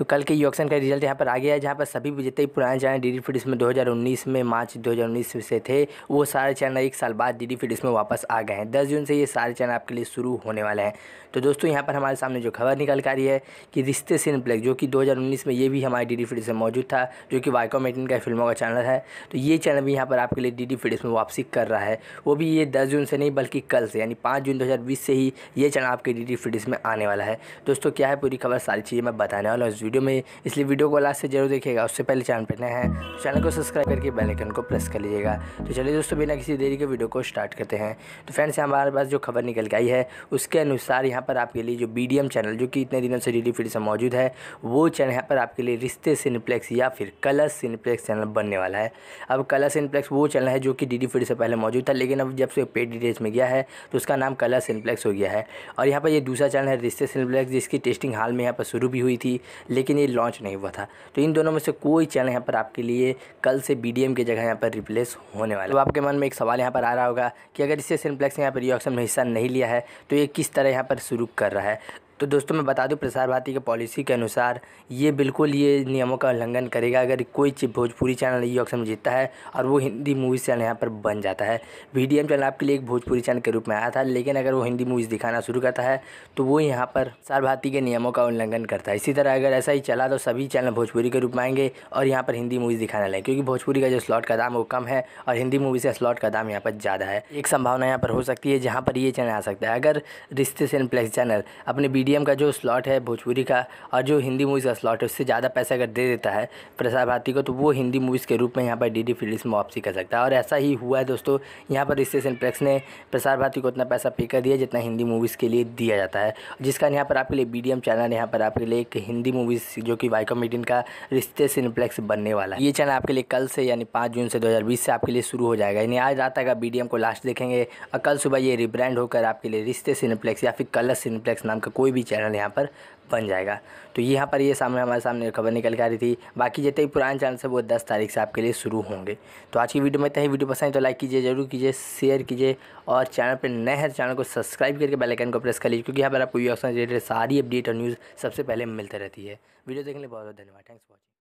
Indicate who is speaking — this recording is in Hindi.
Speaker 1: तो कल के योगशन का रिजल्ट यहाँ पर आ गया है जहाँ पर सभी जितने पुराने चैनल डी डी दो हज़ार उन्नीस में मार्च उन्नीस से थे वो सारे चैनल एक साल बाद डी डी फिट में वापस आ गए हैं दस जून से ये सारे चैनल आपके लिए शुरू होने वाले हैं तो दोस्तों यहाँ पर हमारे सामने जो खबर निकल कर रही है कि रिश्ते सिन जो कि दो में ये भी हमारे डी डी फिट में मौजूद था जो कि मेटिन का फिल्मों का चैनल है तो ये चैनल भी यहाँ पर आपके लिए डी डी फिट में वापसी कर रहा है वो भी ये दस जून से नहीं बल्कि कल से यानी पाँच जून दो से ही ये चैनल आपके डी डी फिट में आने वाला है दोस्तों क्या है पूरी खबर सारी चीज़ें मैं बताने वाला हूँ वीडियो में इसलिए वीडियो को लास्ट से जरूर देखिएगा उससे पहले चैनल पर हैं है तो चैनल को सब्सक्राइब करके बेलाइकन को प्रेस कर लीजिएगा तो चलिए दोस्तों बिना किसी देरी के वीडियो को स्टार्ट करते हैं तो फ्रेंड्स हमारे पास जो खबर निकल के आई है उसके अनुसार यहाँ पर आपके लिए जो बी चैनल जो कि इतने दिनों से डी से मौजूद है वो चैनल यहाँ पर आपके लिए रिश्ते सिनेप्लेक्स या फिर कलर सिनेप्लेक्स चैनल बनने वाला है अब कलर सिनेप्लेक्स वो चैनल है जो कि डी डी से पहले मौजूद था लेकिन अब जब से पेड डिटेल्स में गया है तो उसका नाम कलर सिनेप्लेक्स हो गया है और यहाँ पर ये दूसरा चैनल है रिश्ते सिनेप्लेक्स जिसकी टेस्टिंग हाल में यहाँ पर शुरू भी हुई थी लेकिन ये लॉन्च नहीं हुआ था तो इन दोनों में से कोई चैनल यहाँ पर आपके लिए कल से बी की जगह यहाँ पर रिप्लेस होने वाला है तो आपके मन में एक सवाल यहाँ पर आ रहा होगा कि अगर इससे सिम्प्लेक्स ने यहाँ पर ये ऑप्शन में हिस्सा नहीं लिया है तो ये किस तरह यहाँ पर शुरू कर रहा है तो दोस्तों मैं बता दूं प्रसार भारती के पॉलिसी के अनुसार ये बिल्कुल ये नियमों का उल्लंघन करेगा अगर कोई भोजपुरी चैनल ये ऑप्शन जीतता है और वो हिंदी मूवीज़ चैनल यहाँ पर बन जाता है वी चैनल आपके लिए एक भोजपुरी चैनल के रूप में आया था लेकिन अगर वो हिंदी मूवीज़ दिखाना शुरू करता है तो वो यहाँ पर प्रसार भारती के नियमों का उल्लंघन करता है इसी तरह अगर ऐसा ही चला तो सभी चैनल भोजपुरी के रूप में आएंगे और यहाँ पर हिंदी मूवीज़ दिखाने लगे क्योंकि भोजपुरी का जो स्लॉट का दाम वो कम है और हिंदी मूवीज़ का स्लॉट का दाम यहाँ पर ज़्यादा है एक संभावना यहाँ पर हो सकती है जहाँ पर ये चैनल आ सकता है अगर रिश्ते सेन प्लेक्स चैनल अपने वीडियो मीडियम का जो स्लॉट है भोजपुरी का और जो हिंदी मूवीज़ का स्लॉट है उससे ज़्यादा पैसा अगर दे देता है प्रसार भारती को तो वो हिंदी मूवीज़ के रूप में यहाँ पर डी डी फिल्म में वापसी कर सकता है और ऐसा ही हुआ है दोस्तों यहाँ पर इससे प्लेक्स ने प्रसार भारती को उतना पैसा पे कर दिया जितना हिंदी मूवीज़ के लिए दिया जाता है जिसका यहाँ पर आपके लिए बी चैनल यहाँ पर आपके लिए एक हिंदी मूवीज़ जो कि वाइको मीडियन का रिश्ते सिनेप्लेक्स बनने वाला है ये चैनल आपके लिए कल से यानी पाँच जून से बीस से आपके लिए शुरू हो जाएगा यानी आज रात बी डी बी को लास्ट देखेंगे और कल सुबह ये रिब्रांड होकर आपके लिए रिश्ते सिनेप्लेक्स या फिर कलर सिनेप्लेक्स नाम का कोई भी भी चैनल यहाँ पर बन जाएगा तो यहाँ पर ये सामने हमारे सामने खबर निकल के आ रही थी बाकी जितने भी पुराने चैनल से वो दस तारीख से आपके लिए शुरू होंगे तो आज की वीडियो में इतना ही वीडियो पसंद है तो लाइक कीजिए जरूर कीजिए शेयर कीजिए और चैनल पर नए हैं तो चैनल को सब्सक्राइब करके बेलाइकन को प्रेस कर लीजिए क्योंकि यहाँ पर आपको सारी अपडेट और न्यूज़ सबसे पहले मिलते रहती है वीडियो देखने बहुत बहुत धन्यवाद थैंक्स फॉर